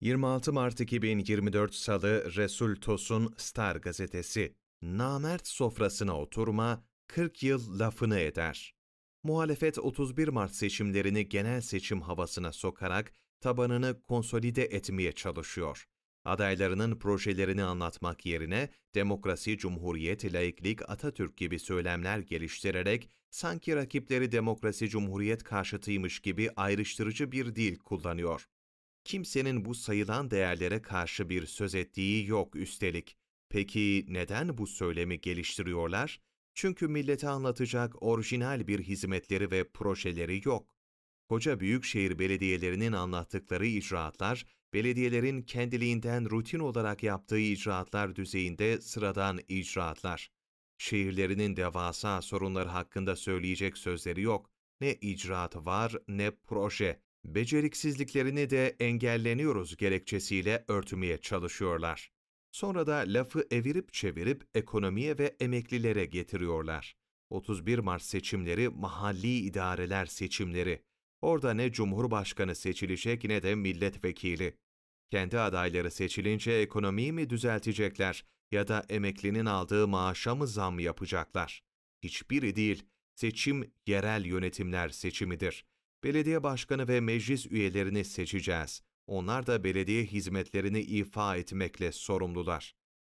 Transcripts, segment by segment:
26 Mart 2024 Salı Resul Tosun Star Gazetesi Namert sofrasına oturma 40 yıl lafını eder. Muhalefet 31 Mart seçimlerini genel seçim havasına sokarak tabanını konsolide etmeye çalışıyor. Adaylarının projelerini anlatmak yerine demokrasi, cumhuriyet, laiklik, Atatürk gibi söylemler geliştirerek sanki rakipleri demokrasi, cumhuriyet karşıtıymış gibi ayrıştırıcı bir dil kullanıyor. Kimsenin bu sayılan değerlere karşı bir söz ettiği yok üstelik. Peki neden bu söylemi geliştiriyorlar? Çünkü millete anlatacak orijinal bir hizmetleri ve projeleri yok. Koca büyükşehir belediyelerinin anlattıkları icraatlar, belediyelerin kendiliğinden rutin olarak yaptığı icraatlar düzeyinde sıradan icraatlar. Şehirlerinin devasa sorunları hakkında söyleyecek sözleri yok. Ne icraat var ne proje beceriksizliklerini de engelleniyoruz gerekçesiyle örtmeye çalışıyorlar. Sonra da lafı evirip çevirip ekonomiye ve emeklilere getiriyorlar. 31 Mart seçimleri mahalli idareler seçimleri. Orada ne cumhurbaşkanı seçilecek ne de milletvekili. Kendi adayları seçilince ekonomiyi mi düzeltecekler ya da emeklinin aldığı maaşa mı zam yapacaklar? Hiçbiri değil. Seçim yerel yönetimler seçimidir. Belediye başkanı ve meclis üyelerini seçeceğiz. Onlar da belediye hizmetlerini ifa etmekle sorumlular.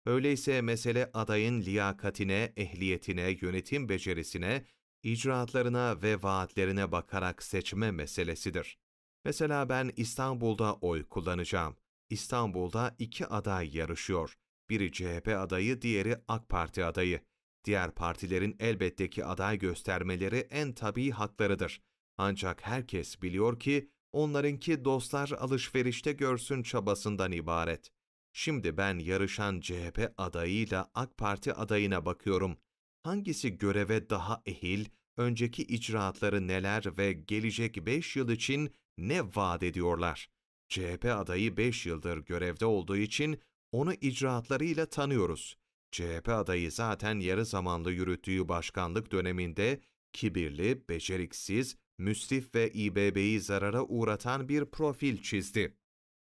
Öyleyse mesele adayın liyakatine, ehliyetine, yönetim becerisine, icraatlarına ve vaatlerine bakarak seçme meselesidir. Mesela ben İstanbul'da oy kullanacağım. İstanbul'da iki aday yarışıyor. Biri CHP adayı, diğeri AK Parti adayı. Diğer partilerin elbette ki aday göstermeleri en tabii haklarıdır. Ancak herkes biliyor ki onlarınki dostlar alışverişte görsün çabasından ibaret. Şimdi ben yarışan CHP adayıyla AK Parti adayına bakıyorum. Hangisi göreve daha ehil, önceki icraatları neler ve gelecek 5 yıl için ne vaat ediyorlar? CHP adayı 5 yıldır görevde olduğu için onu icraatlarıyla tanıyoruz. CHP adayı zaten yarı zamanlı yürüttüğü başkanlık döneminde kibirli, beceriksiz, müsrif ve İBB'yi zarara uğratan bir profil çizdi.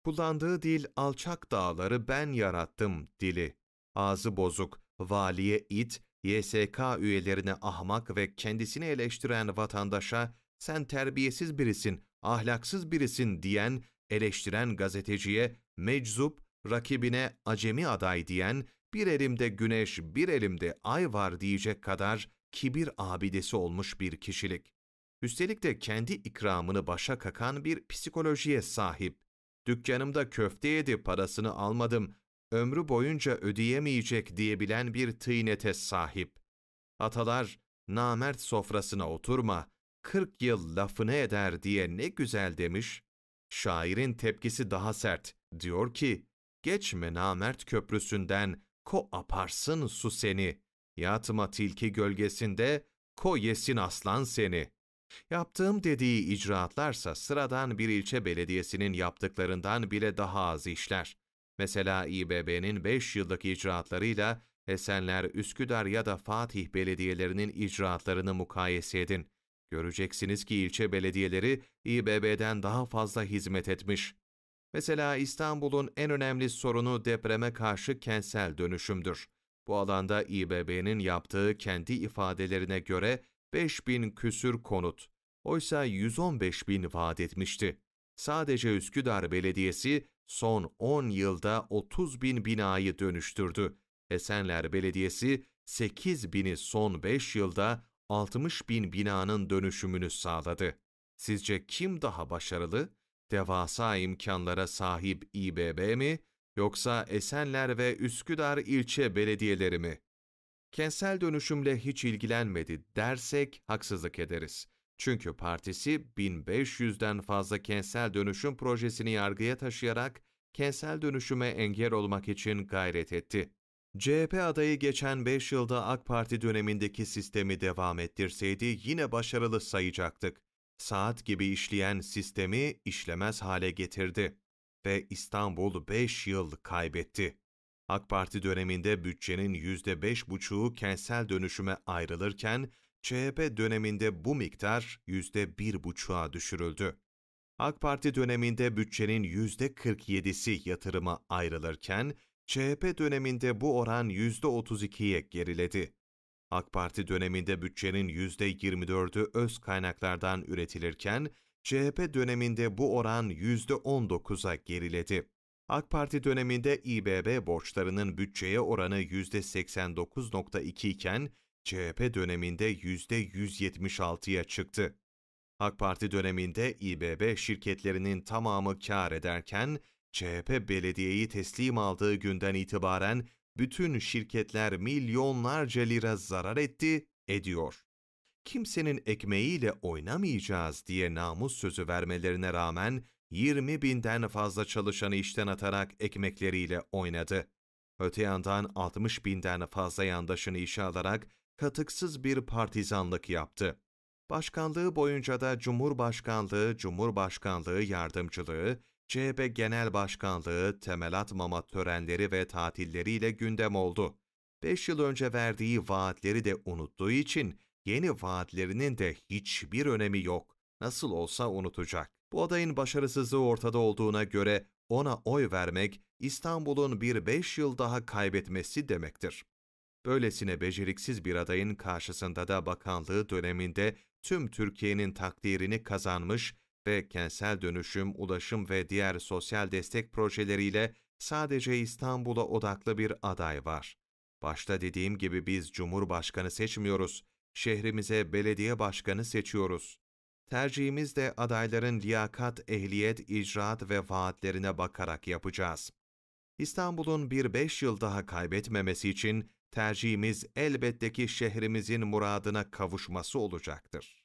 Kullandığı dil alçak dağları ben yarattım dili. Ağzı bozuk, valiye it, YSK üyelerine ahmak ve kendisini eleştiren vatandaşa sen terbiyesiz birisin, ahlaksız birisin diyen, eleştiren gazeteciye meczup, rakibine acemi aday diyen, bir elimde güneş, bir elimde ay var diyecek kadar kibir abidesi olmuş bir kişilik. Üstelik de kendi ikramını başa kakan bir psikolojiye sahip. Dükkanımda köfte yedi parasını almadım, ömrü boyunca ödeyemeyecek diyebilen bir tıynete sahip. Atalar, namert sofrasına oturma, kırk yıl lafını eder diye ne güzel demiş. Şairin tepkisi daha sert, diyor ki, geçme namert köprüsünden, ko aparsın su seni, yatma tilki gölgesinde, ko yesin aslan seni.'' Yaptığım dediği icraatlarsa sıradan bir ilçe belediyesinin yaptıklarından bile daha az işler. Mesela İBB'nin 5 yıllık icraatlarıyla Esenler, Üsküdar ya da Fatih belediyelerinin icraatlarını mukayese edin. Göreceksiniz ki ilçe belediyeleri İBB'den daha fazla hizmet etmiş. Mesela İstanbul'un en önemli sorunu depreme karşı kentsel dönüşümdür. Bu alanda İBB'nin yaptığı kendi ifadelerine göre 5 bin küsür konut. Oysa 115 bin vaat etmişti. Sadece Üsküdar Belediyesi son 10 yılda 30 bin binayı dönüştürdü. Esenler Belediyesi 8 bini son 5 yılda 60 bin binanın dönüşümünü sağladı. Sizce kim daha başarılı? Devasa imkanlara sahip İBB mi yoksa Esenler ve Üsküdar ilçe belediyeleri mi? kentsel dönüşümle hiç ilgilenmedi dersek haksızlık ederiz. Çünkü partisi 1500'den fazla kentsel dönüşüm projesini yargıya taşıyarak kentsel dönüşüme engel olmak için gayret etti. CHP adayı geçen 5 yılda AK Parti dönemindeki sistemi devam ettirseydi yine başarılı sayacaktık. Saat gibi işleyen sistemi işlemez hale getirdi ve İstanbul 5 yıl kaybetti. AK Parti döneminde bütçenin %5,5'u kentsel dönüşüme ayrılırken, CHP döneminde bu miktar %1,5'a düşürüldü. AK Parti döneminde bütçenin %47'si yatırıma ayrılırken, CHP döneminde bu oran %32'ye geriledi. AK Parti döneminde bütçenin %24'ü öz kaynaklardan üretilirken, CHP döneminde bu oran %19'a geriledi. AK Parti döneminde İBB borçlarının bütçeye oranı %89.2 iken CHP döneminde %176'ya çıktı. AK Parti döneminde İBB şirketlerinin tamamı kar ederken CHP belediyeyi teslim aldığı günden itibaren bütün şirketler milyonlarca lira zarar etti, ediyor. Kimsenin ekmeğiyle oynamayacağız diye namus sözü vermelerine rağmen 20 binden fazla çalışanı işten atarak ekmekleriyle oynadı. Öte yandan 60 binden fazla yandaşını işe alarak katıksız bir partizanlık yaptı. Başkanlığı boyunca da Cumhurbaşkanlığı, Cumhurbaşkanlığı Yardımcılığı, CHP Genel Başkanlığı, temel atmama törenleri ve tatilleriyle gündem oldu. 5 yıl önce verdiği vaatleri de unuttuğu için yeni vaatlerinin de hiçbir önemi yok. Nasıl olsa unutacak. Bu adayın başarısızlığı ortada olduğuna göre ona oy vermek İstanbul'un bir beş yıl daha kaybetmesi demektir. Böylesine beceriksiz bir adayın karşısında da bakanlığı döneminde tüm Türkiye'nin takdirini kazanmış ve kentsel dönüşüm, ulaşım ve diğer sosyal destek projeleriyle sadece İstanbul'a odaklı bir aday var. Başta dediğim gibi biz Cumhurbaşkanı seçmiyoruz, şehrimize belediye başkanı seçiyoruz. Tercihimiz de adayların liyakat, ehliyet, icraat ve vaatlerine bakarak yapacağız. İstanbul'un bir beş yıl daha kaybetmemesi için tercihimiz elbette ki şehrimizin muradına kavuşması olacaktır.